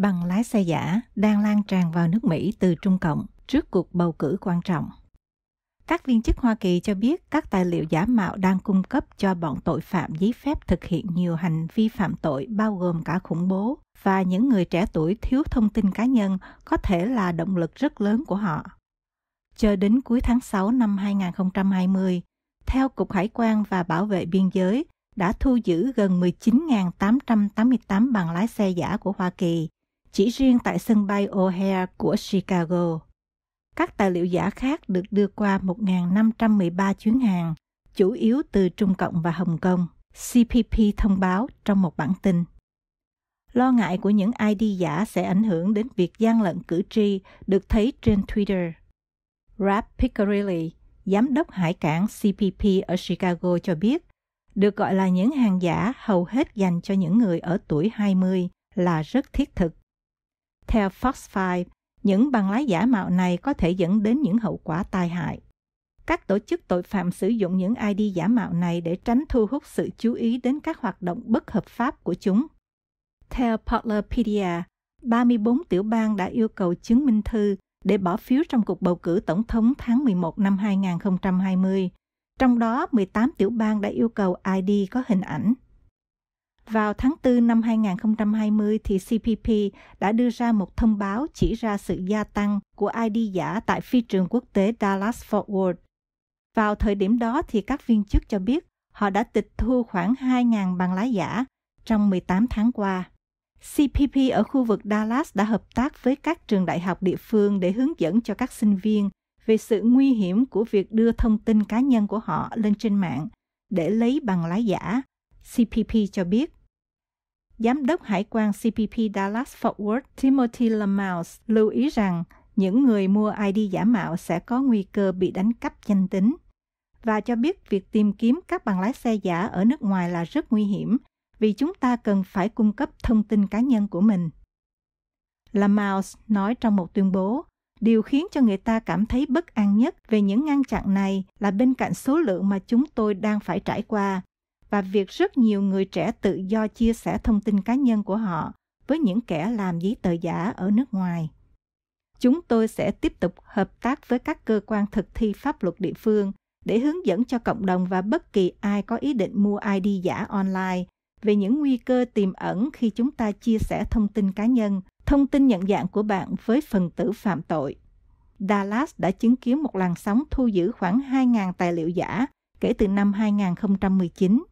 bằng lái xe giả đang lan tràn vào nước Mỹ từ Trung Cộng trước cuộc bầu cử quan trọng. Các viên chức Hoa Kỳ cho biết các tài liệu giả mạo đang cung cấp cho bọn tội phạm giấy phép thực hiện nhiều hành vi phạm tội bao gồm cả khủng bố và những người trẻ tuổi thiếu thông tin cá nhân có thể là động lực rất lớn của họ. Cho đến cuối tháng 6 năm 2020, theo Cục Hải quan và Bảo vệ Biên giới, đã thu giữ gần 19.888 bằng lái xe giả của Hoa Kỳ chỉ riêng tại sân bay O'Hare của Chicago. Các tài liệu giả khác được đưa qua 1.513 chuyến hàng, chủ yếu từ Trung Cộng và Hồng Kông, CPP thông báo trong một bản tin. Lo ngại của những ID giả sẽ ảnh hưởng đến việc gian lận cử tri được thấy trên Twitter. Rap Piccarelli, giám đốc hải cảng CPP ở Chicago cho biết, được gọi là những hàng giả hầu hết dành cho những người ở tuổi 20 là rất thiết thực theo Fox 5, những bằng lái giả mạo này có thể dẫn đến những hậu quả tai hại. Các tổ chức tội phạm sử dụng những ID giả mạo này để tránh thu hút sự chú ý đến các hoạt động bất hợp pháp của chúng. Theo Portlerpedia, 34 tiểu bang đã yêu cầu chứng minh thư để bỏ phiếu trong cuộc bầu cử tổng thống tháng 11 năm 2020. Trong đó, 18 tiểu bang đã yêu cầu ID có hình ảnh. Vào tháng 4 năm 2020 thì CPP đã đưa ra một thông báo chỉ ra sự gia tăng của ID giả tại phi trường quốc tế Dallas-Fort Worth. Vào thời điểm đó thì các viên chức cho biết họ đã tịch thu khoảng 2.000 bằng lái giả trong 18 tháng qua. CPP ở khu vực Dallas đã hợp tác với các trường đại học địa phương để hướng dẫn cho các sinh viên về sự nguy hiểm của việc đưa thông tin cá nhân của họ lên trên mạng để lấy bằng lái giả CPP cho biết. Giám đốc Hải quan CPP Dallas Fort Worth Timothy Lamouse lưu ý rằng những người mua ID giả mạo sẽ có nguy cơ bị đánh cắp danh tính và cho biết việc tìm kiếm các bằng lái xe giả ở nước ngoài là rất nguy hiểm vì chúng ta cần phải cung cấp thông tin cá nhân của mình. Lamouse nói trong một tuyên bố, điều khiến cho người ta cảm thấy bất an nhất về những ngăn chặn này là bên cạnh số lượng mà chúng tôi đang phải trải qua, và việc rất nhiều người trẻ tự do chia sẻ thông tin cá nhân của họ với những kẻ làm giấy tờ giả ở nước ngoài. Chúng tôi sẽ tiếp tục hợp tác với các cơ quan thực thi pháp luật địa phương để hướng dẫn cho cộng đồng và bất kỳ ai có ý định mua ID giả online về những nguy cơ tiềm ẩn khi chúng ta chia sẻ thông tin cá nhân, thông tin nhận dạng của bạn với phần tử phạm tội. Dallas đã chứng kiến một làn sóng thu giữ khoảng 2.000 tài liệu giả kể từ năm 2019.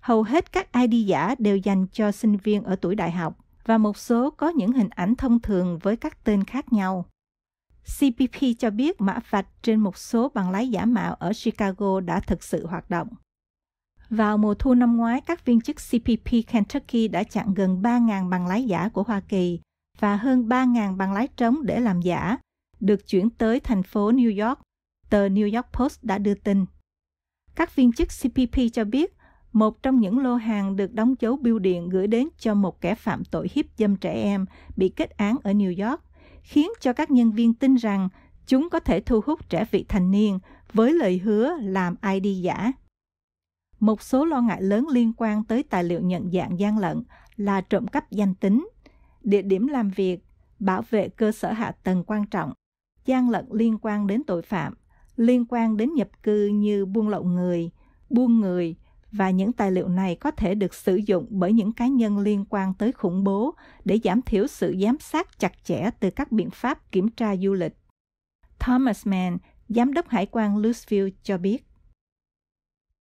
Hầu hết các ID giả đều dành cho sinh viên ở tuổi đại học và một số có những hình ảnh thông thường với các tên khác nhau. CPP cho biết mã vạch trên một số bằng lái giả mạo ở Chicago đã thực sự hoạt động. Vào mùa thu năm ngoái, các viên chức CPP Kentucky đã chặn gần 3.000 bằng lái giả của Hoa Kỳ và hơn 3.000 bằng lái trống để làm giả, được chuyển tới thành phố New York, tờ New York Post đã đưa tin. Các viên chức CPP cho biết một trong những lô hàng được đóng dấu bưu điện gửi đến cho một kẻ phạm tội hiếp dâm trẻ em bị kết án ở New York, khiến cho các nhân viên tin rằng chúng có thể thu hút trẻ vị thành niên với lời hứa làm ID giả. Một số lo ngại lớn liên quan tới tài liệu nhận dạng gian lận là trộm cắp danh tính, địa điểm làm việc, bảo vệ cơ sở hạ tầng quan trọng, gian lận liên quan đến tội phạm, liên quan đến nhập cư như buôn lậu người, buôn người, và những tài liệu này có thể được sử dụng bởi những cá nhân liên quan tới khủng bố để giảm thiểu sự giám sát chặt chẽ từ các biện pháp kiểm tra du lịch. Thomas Mann, giám đốc hải quan Louisville cho biết,